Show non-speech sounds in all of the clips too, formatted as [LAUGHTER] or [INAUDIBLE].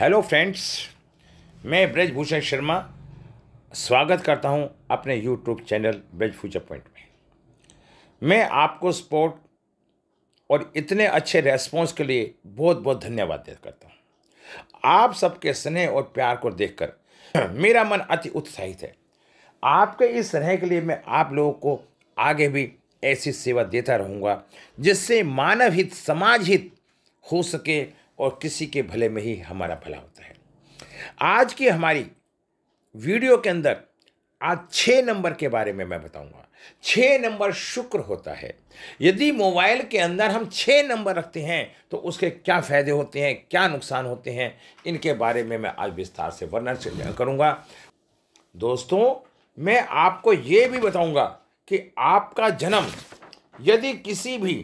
hello friends मैं ब्रजभूषण शर्मा स्वागत करता हूं अपने यूट्यूब चैनल फ्यूचर पॉइंट में मैं आपको सपोर्ट और इतने अच्छे रेस्पॉन्स के लिए बहुत बहुत धन्यवाद करता हूं आप सबके स्नेह और प्यार को देखकर [CLEARS THROAT] मेरा मन अति उत्साहित है आपके इस स्नेह के लिए मैं आप लोगों को आगे भी ऐसी सेवा देता रहूँगा जिससे मानव हित समाज हित हो सके और किसी के भले में ही हमारा भला होता है आज की हमारी वीडियो के अंदर आज छः नंबर के बारे में मैं बताऊंगा छः नंबर शुक्र होता है यदि मोबाइल के अंदर हम छः नंबर रखते हैं तो उसके क्या फ़ायदे होते हैं क्या नुकसान होते हैं इनके बारे में मैं आज विस्तार से वर्णन करूंगा दोस्तों मैं आपको ये भी बताऊंगा कि आपका जन्म यदि किसी भी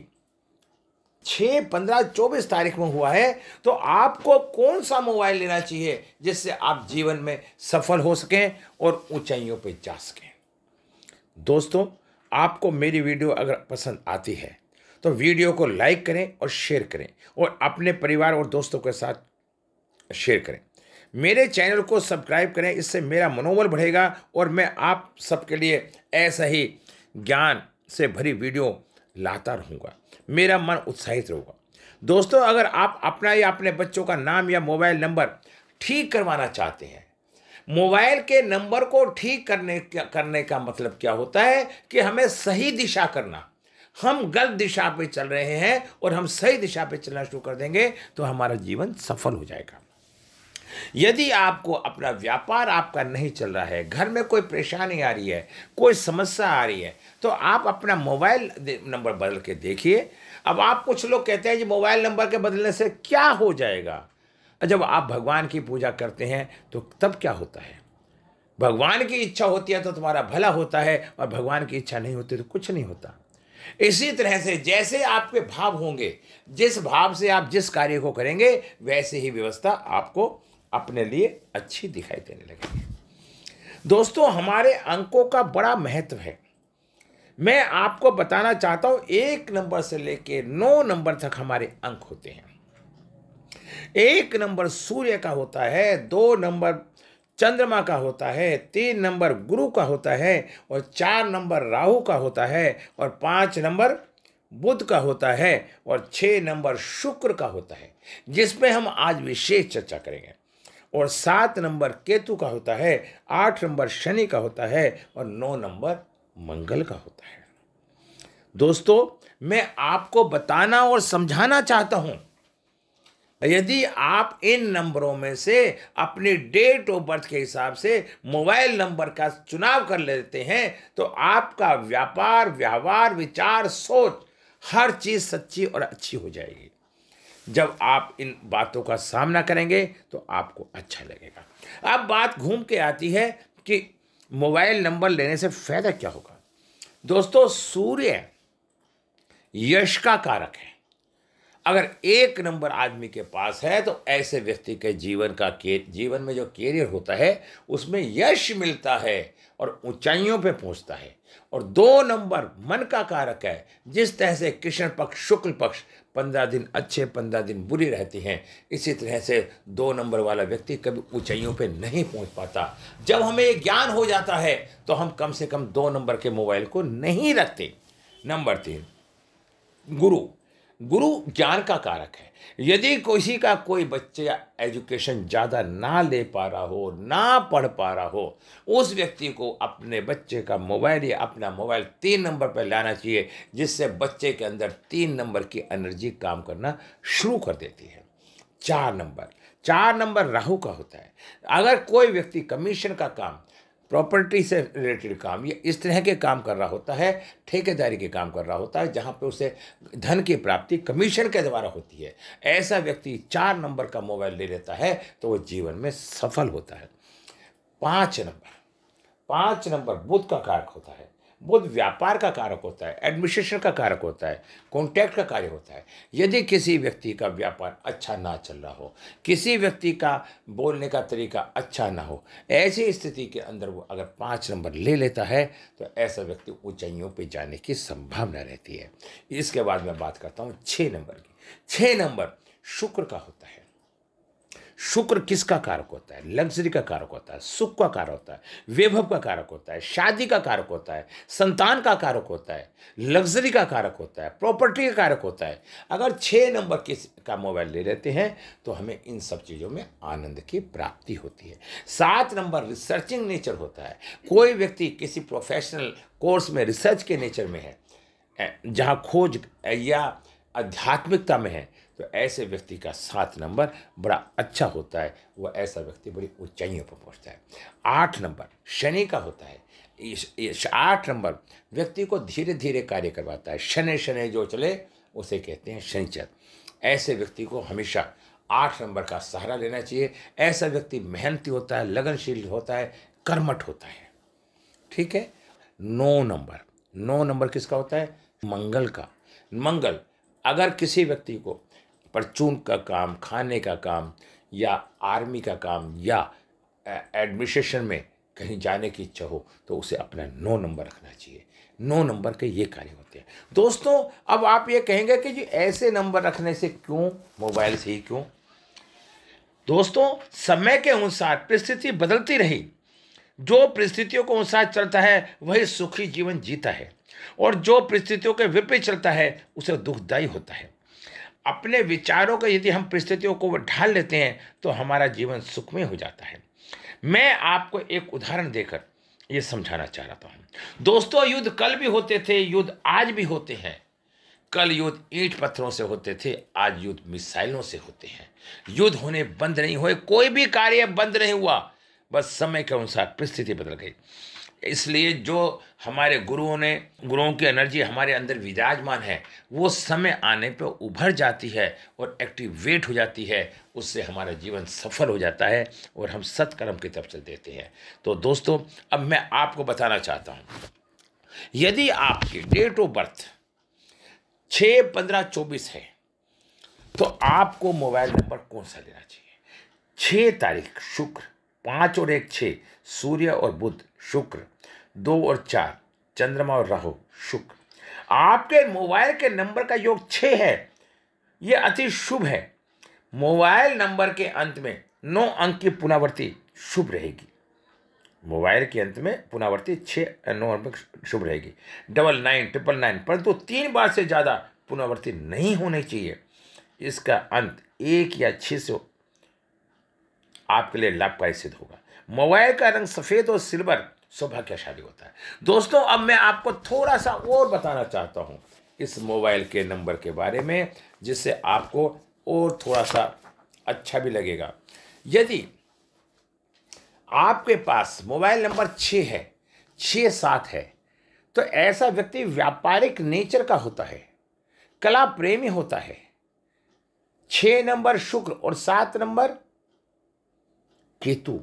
छः पंद्रह चौबीस तारीख में हुआ है तो आपको कौन सा मोबाइल लेना चाहिए जिससे आप जीवन में सफल हो सकें और ऊंचाइयों पर जा सकें दोस्तों आपको मेरी वीडियो अगर पसंद आती है तो वीडियो को लाइक करें और शेयर करें और अपने परिवार और दोस्तों के साथ शेयर करें मेरे चैनल को सब्सक्राइब करें इससे मेरा मनोबल बढ़ेगा और मैं आप सबके लिए ऐसा ही ज्ञान से भरी वीडियो लाता रहूँगा मेरा मन उत्साहित रहूँगा दोस्तों अगर आप अपना या अपने बच्चों का नाम या मोबाइल नंबर ठीक करवाना चाहते हैं मोबाइल के नंबर को ठीक करने करने का मतलब क्या होता है कि हमें सही दिशा करना हम गलत दिशा पे चल रहे हैं और हम सही दिशा पे चलना शुरू कर देंगे तो हमारा जीवन सफल हो जाएगा यदि आपको अपना व्यापार आपका नहीं चल रहा है घर में कोई परेशानी आ रही है कोई समस्या आ रही है तो आप अपना मोबाइल नंबर बदल के देखिए अब आप कुछ लोग कहते हैं कि मोबाइल नंबर के बदलने से क्या हो जाएगा जब आप भगवान की पूजा करते हैं तो तब क्या होता है भगवान की इच्छा होती है तो तुम्हारा भला होता है और भगवान की इच्छा नहीं होती तो कुछ नहीं होता इसी तरह से जैसे आपके भाव होंगे जिस भाव से आप जिस कार्य को करेंगे वैसे ही व्यवस्था आपको अपने लिए अच्छी दिखाई देने लगेगी दोस्तों हमारे अंकों का बड़ा महत्व है मैं आपको बताना चाहता हूं एक नंबर से लेके नौ नंबर तक हमारे अंक होते हैं एक नंबर सूर्य का होता है दो नंबर चंद्रमा का होता है तीन नंबर गुरु का होता है और चार नंबर राहु का होता है और पांच नंबर बुध का होता है और छह नंबर शुक्र का होता है जिसमें हम आज विशेष चर्चा करेंगे और सात नंबर केतु का होता है आठ नंबर शनि का होता है और नौ नंबर मंगल का होता है दोस्तों मैं आपको बताना और समझाना चाहता हूं यदि आप इन नंबरों में से अपने डेट ऑफ बर्थ के हिसाब से मोबाइल नंबर का चुनाव कर लेते हैं तो आपका व्यापार व्यवहार विचार सोच हर चीज़ सच्ची और अच्छी हो जाएगी जब आप इन बातों का सामना करेंगे तो आपको अच्छा लगेगा अब बात घूम के आती है कि मोबाइल नंबर लेने से फ़ायदा क्या होगा दोस्तों सूर्य यश का कारक है अगर एक नंबर आदमी के पास है तो ऐसे व्यक्ति के जीवन का के जीवन में जो कैरियर होता है उसमें यश मिलता है और ऊंचाइयों पे पहुंचता है और दो नंबर मन का कारक है जिस तरह से कृष्ण पक्ष शुक्ल पक्ष पंद्रह दिन अच्छे पंद्रह दिन बुरी रहती हैं इसी तरह से दो नंबर वाला व्यक्ति कभी ऊंचाइयों पे नहीं पहुंच पाता जब हमें ये ज्ञान हो जाता है तो हम कम से कम दो नंबर के मोबाइल को नहीं रखते नंबर तीन गुरु गुरु ज्ञान का कारक है यदि किसी का कोई बच्चे एजुकेशन ज़्यादा ना ले पा रहा हो ना पढ़ पा रहा हो उस व्यक्ति को अपने बच्चे का मोबाइल या अपना मोबाइल तीन नंबर पर लाना चाहिए जिससे बच्चे के अंदर तीन नंबर की एनर्जी काम करना शुरू कर देती है चार नंबर चार नंबर राहु का होता है अगर कोई व्यक्ति कमीशन का काम प्रॉपर्टी से रिलेटेड काम ये इस तरह के काम कर रहा होता है ठेकेदारी के काम कर रहा होता है जहाँ पे उसे धन की प्राप्ति कमीशन के द्वारा होती है ऐसा व्यक्ति चार नंबर का मोबाइल ले लेता है तो वो जीवन में सफल होता है पाँच नंबर पाँच नंबर बुद्ध का कारक होता है बहुत व्यापार का कारक होता है एडमिनिस्ट्रेशन का कारक होता है कॉन्टैक्ट का कार्य होता है यदि किसी व्यक्ति का व्यापार अच्छा ना चल रहा हो किसी व्यक्ति का बोलने का तरीका अच्छा ना हो ऐसी स्थिति के अंदर वो अगर पाँच नंबर ले लेता है तो ऐसा व्यक्ति ऊंचाइयों पर जाने की संभावना रहती है इसके बाद मैं बात करता हूँ छः नंबर की छः नंबर शुक्र का होता है शुक्र किसका कारक होता है लग्जरी का कारक होता है सुख का कारक होता है वैभव का कारक होता है शादी का कारक होता है संतान का कारक होता है लग्जरी का कारक होता है प्रॉपर्टी का कारक होता है अगर छः नंबर किस का मोबाइल ले लेते हैं तो हमें इन सब चीज़ों में आनंद की प्राप्ति होती है सात नंबर रिसर्चिंग नेचर होता है कोई व्यक्ति किसी प्रोफेशनल कोर्स में रिसर्च के नेचर में है जहाँ खोज या आध्यात्मिकता में है तो ऐसे व्यक्ति का सात नंबर बड़ा अच्छा होता है वह ऐसा व्यक्ति बड़ी ऊंचाइयों पर पहुंचता है आठ नंबर शनि का होता है इस, आठ नंबर व्यक्ति को धीरे धीरे कार्य करवाता है शनि शनि जो चले उसे कहते हैं शनिचर ऐसे व्यक्ति को हमेशा आठ नंबर का सहारा लेना चाहिए ऐसा व्यक्ति मेहनती होता है लगनशील होता है कर्मठ होता है ठीक है नौ नंबर नौ नंबर किसका होता है मंगल का मंगल अगर किसी व्यक्ति को परचून का काम खाने का काम या आर्मी का काम या एडमिनिस्ट्रेशन में कहीं जाने की इच्छा हो तो उसे अपना नो नंबर रखना चाहिए नो नंबर के ये कार्य होते हैं दोस्तों अब आप ये कहेंगे कि जी ऐसे नंबर रखने से क्यों मोबाइल से ही क्यों दोस्तों समय के अनुसार परिस्थिति बदलती रही जो परिस्थितियों को अनुसार चलता है वही सुखी जीवन जीता है और जो परिस्थितियों के विपरीत चलता है उसे दुखदायी होता है अपने विचारों के यदि हम परिस्थितियों को ढाल लेते हैं तो हमारा जीवन सुखमय हो जाता है मैं आपको एक उदाहरण देकर यह समझाना चाह रहा हूं दोस्तों युद्ध कल भी होते थे युद्ध आज भी होते हैं कल युद्ध ईंट पत्थरों से होते थे आज युद्ध मिसाइलों से होते हैं युद्ध होने बंद नहीं हुए कोई भी कार्य बंद नहीं हुआ बस समय के अनुसार परिस्थिति बदल गई इसलिए जो हमारे गुरुओं ने गुरुओं की एनर्जी हमारे अंदर विराजमान है वो समय आने पे उभर जाती है और एक्टिवेट हो जाती है उससे हमारा जीवन सफल हो जाता है और हम सत्कर्म की तरफ से देते हैं तो दोस्तों अब मैं आपको बताना चाहता हूँ यदि आपकी डेट ऑफ बर्थ छः पंद्रह चौबीस है तो आपको मोबाइल नंबर कौन सा लेना चाहिए छः तारीख शुक्र पाँच और एक छः सूर्य और बुध शुक्र दो और चार चंद्रमा और राहु शुक्र आपके मोबाइल के नंबर का योग छ है ये अति शुभ है मोबाइल नंबर के अंत में नौ अंक की पुनरावृत्ति शुभ रहेगी मोबाइल के अंत में पुनरावृत्ति छः नौ अंक शुभ रहेगी डबल नाइन ट्रिपल नाइन परंतु तो तीन बार से ज़्यादा पुनरावृत्ति नहीं होनी चाहिए इसका अंत एक या छः से आपके लिए लाभकारी सिद्ध होगा मोबाइल का रंग सफ़ेद और सिल्वर सौभाग्यशाली होता है दोस्तों अब मैं आपको थोड़ा सा और बताना चाहता हूँ इस मोबाइल के नंबर के बारे में जिससे आपको और थोड़ा सा अच्छा भी लगेगा यदि आपके पास मोबाइल नंबर छः है छः सात है तो ऐसा व्यक्ति व्यापारिक नेचर का होता है कला प्रेमी होता है छः नंबर शुक्र और सात नंबर केतु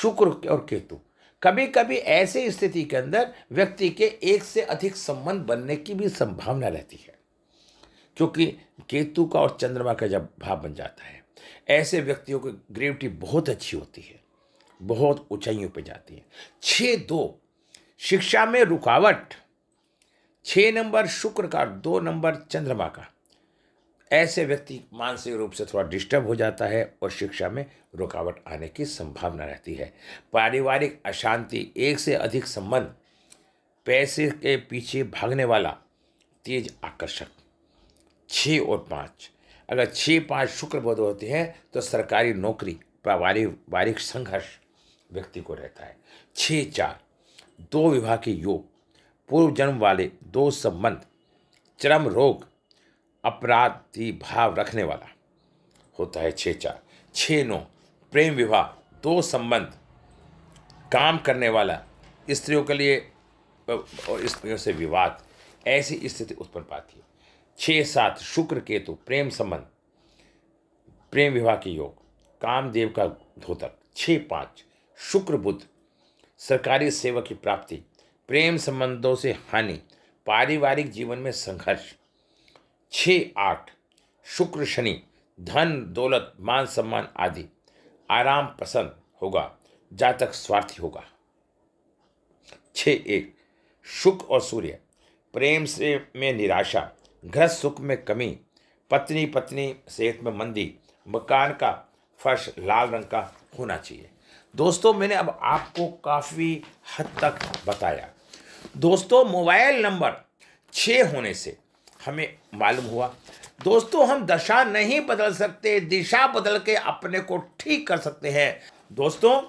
शुक्र और केतु कभी कभी ऐसे स्थिति के अंदर व्यक्ति के एक से अधिक संबंध बनने की भी संभावना रहती है क्योंकि केतु का और चंद्रमा का जब भाव बन जाता है ऐसे व्यक्तियों की ग्रेविटी बहुत अच्छी होती है बहुत ऊंचाइयों पर जाती है छः दो शिक्षा में रुकावट छः नंबर शुक्र का दो नंबर चंद्रमा का ऐसे व्यक्ति मानसिक रूप से थोड़ा डिस्टर्ब हो जाता है और शिक्षा में रुकावट आने की संभावना रहती है पारिवारिक अशांति एक से अधिक संबंध पैसे के पीछे भागने वाला तेज आकर्षक छः और पाँच अगर छः पाँच शुक्र बोध होते हैं तो सरकारी नौकरी पारिवारिक संघर्ष व्यक्ति को रहता है छः चार दो विवाह के योग पूर्व जन्म वाले दो संबंध चरम रोग अपराधी भाव रखने वाला होता है छः चार छः नौ प्रेम विवाह दो संबंध काम करने वाला स्त्रियों के लिए और स्त्रियों से विवाद ऐसी स्थिति उत्पन्न पाती है छः सात शुक्र केतु प्रेम संबंध प्रेम विवाह के योग कामदेव का धोतक छः पाँच शुक्र बुद्ध सरकारी सेवा की प्राप्ति प्रेम संबंधों से हानि पारिवारिक जीवन में संघर्ष छः आठ शुक्र शनि धन दौलत मान सम्मान आदि आराम पसंद होगा जातक स्वार्थी होगा छः एक शुक्र और सूर्य प्रेम से में निराशा घर सुख में कमी पत्नी पत्नी सेहत में मंदी मकान का फर्श लाल रंग का होना चाहिए दोस्तों मैंने अब आपको काफ़ी हद तक बताया दोस्तों मोबाइल नंबर छः होने से हमें मालूम हुआ दोस्तों हम दशा नहीं बदल सकते दिशा बदल के अपने को ठीक कर सकते हैं दोस्तों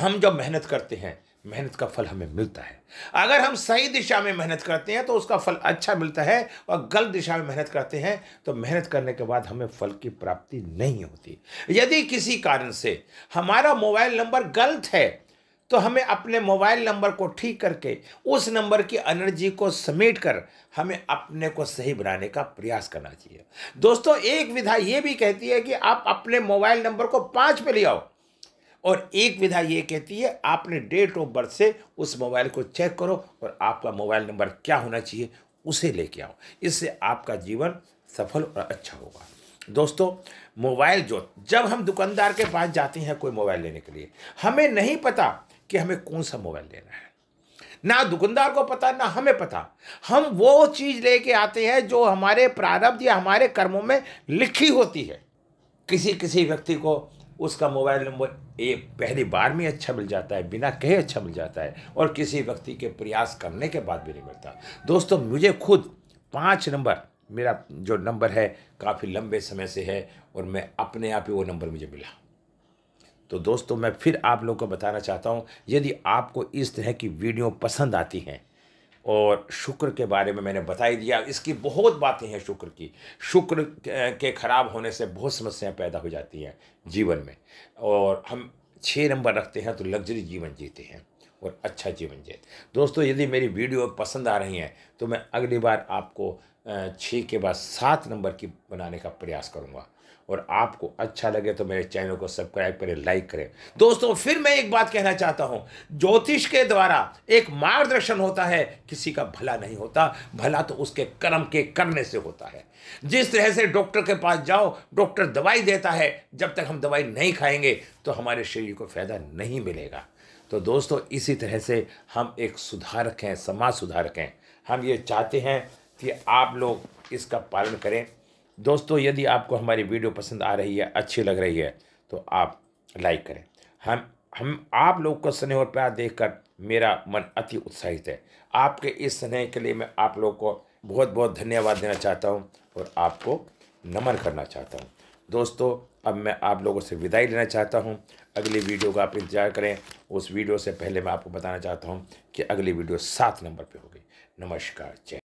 हम जब मेहनत करते हैं मेहनत का फल हमें मिलता है अगर हम सही दिशा में मेहनत करते हैं तो उसका फल अच्छा मिलता है और गलत दिशा में मेहनत करते हैं तो मेहनत करने के बाद हमें फल की प्राप्ति नहीं होती यदि किसी कारण से हमारा मोबाइल नंबर गलत है तो हमें अपने मोबाइल नंबर को ठीक करके उस नंबर की एनर्जी को समेट कर हमें अपने को सही बनाने का प्रयास करना चाहिए दोस्तों एक विधा ये भी कहती है कि आप अपने मोबाइल नंबर को पाँच पे ले आओ और एक विधा ये कहती है आपने डेट ऑफ बर्थ से उस मोबाइल को चेक करो और आपका मोबाइल नंबर क्या होना चाहिए उसे लेके आओ इससे आपका जीवन सफल और अच्छा होगा दोस्तों मोबाइल जो जब हम दुकानदार के पास जाते हैं कोई मोबाइल लेने के लिए हमें नहीं पता कि हमें कौन सा मोबाइल लेना है ना दुकानदार को पता ना हमें पता हम वो चीज़ लेके आते हैं जो हमारे प्रारब्ध या हमारे कर्मों में लिखी होती है किसी किसी व्यक्ति को उसका मोबाइल नंबर एक पहली बार में अच्छा मिल जाता है बिना कहे अच्छा मिल जाता है और किसी व्यक्ति के प्रयास करने के बाद भी नहीं मिलता दोस्तों मुझे खुद पाँच नंबर मेरा जो नंबर है काफ़ी लंबे समय से है और मैं अपने आप ही वो नंबर मुझे मिला तो दोस्तों मैं फिर आप लोग को बताना चाहता हूँ यदि आपको इस तरह की वीडियो पसंद आती हैं और शुक्र के बारे में मैंने बता ही दिया इसकी बहुत बातें हैं शुक्र की शुक्र के ख़राब होने से बहुत समस्याएं पैदा हो जाती हैं जीवन में और हम छः नंबर रखते हैं तो लग्जरी जीवन जीते हैं और अच्छा जीवन जीते दोस्तों यदि मेरी वीडियो पसंद आ रही हैं तो मैं अगली बार आपको छः के बाद सात नंबर की बनाने का प्रयास करूँगा और आपको अच्छा लगे तो मेरे चैनल को सब्सक्राइब करें लाइक करें दोस्तों फिर मैं एक बात कहना चाहता हूँ ज्योतिष के द्वारा एक मार्गदर्शन होता है किसी का भला नहीं होता भला तो उसके कर्म के करने से होता है जिस तरह से डॉक्टर के पास जाओ डॉक्टर दवाई देता है जब तक हम दवाई नहीं खाएंगे तो हमारे शरीर को फायदा नहीं मिलेगा तो दोस्तों इसी तरह से हम एक सुधारक हैं समाज सुधारक हैं हम ये चाहते हैं कि आप लोग इसका पालन करें दोस्तों यदि आपको हमारी वीडियो पसंद आ रही है अच्छी लग रही है तो आप लाइक करें हम हम आप लोग का स्नेह और प्यार देखकर मेरा मन अति उत्साहित है आपके इस स्नेह के लिए मैं आप लोग को बहुत बहुत धन्यवाद देना चाहता हूँ और आपको नमन करना चाहता हूँ दोस्तों अब मैं आप लोगों से विदाई लेना चाहता हूँ अगली वीडियो का आप इंतजार करें उस वीडियो से पहले मैं आपको बताना चाहता हूँ कि अगली वीडियो सात नंबर पे होगी नमस्कार जय